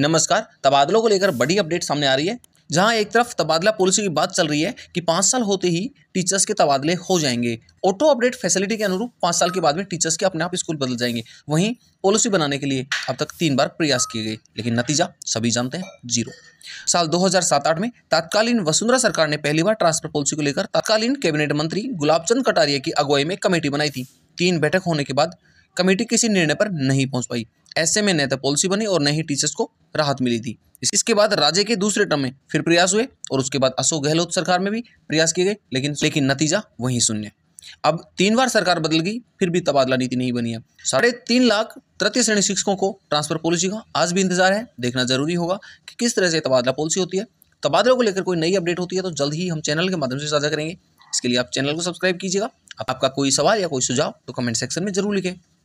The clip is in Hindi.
नमस्कार तबादलों को लेकर बड़ी अपडेट सामने आ रही है जहां एक तरफ तबादला पॉलिसी की बात चल रही है कि पाँच साल होते ही टीचर्स के तबादले हो जाएंगे ऑटो अपडेट फैसिलिटी के अनुरूप पाँच साल के बाद में टीचर्स के अपने आप स्कूल बदल जाएंगे वहीं पॉलिसी बनाने के लिए अब तक तीन बार प्रयास किए गए लेकिन नतीजा सभी जानते हैं जीरो साल 2007-8 में तत्कालीन वसुंधरा सरकार ने पहली बार ट्रांसफर पॉलिसी को लेकर तत्कालीन कैबिनेट मंत्री गुलाबचंद कटारिया की अगुवाई में कमेटी बनाई थी तीन बैठक होने के बाद कमेटी किसी निर्णय पर नहीं पहुंच पाई ऐसे में न तो पॉलिसी बनी और न ही टीचर्स को राहत मिली थी इसके बाद राजे के दूसरे टर्म में फिर प्रयास हुए और उसके बाद अशोक गहलोत सरकार में भी प्रयास किए गए लेकिन लेकिन नतीजा वहीं शून्य अब तीन बार सरकार बदल गई फिर भी तबादला नीति नहीं बनी है साढ़े तीन लाख तृतीय श्रेणी शिक्षकों को ट्रांसफर पॉलिसी का आज भी इंतजार है देखना जरूरी होगा कि किस तरह से तबादला पॉलिसी होती है तबादलों को लेकर कोई नई अपडेट होती है तो जल्द ही हम चैनल के माध्यम से साझा करेंगे इसके लिए आप चैनल को सब्सक्राइब कीजिएगा आपका कोई सवाल या कोई सुझाव तो कमेंट सेक्शन में जरूर लिखें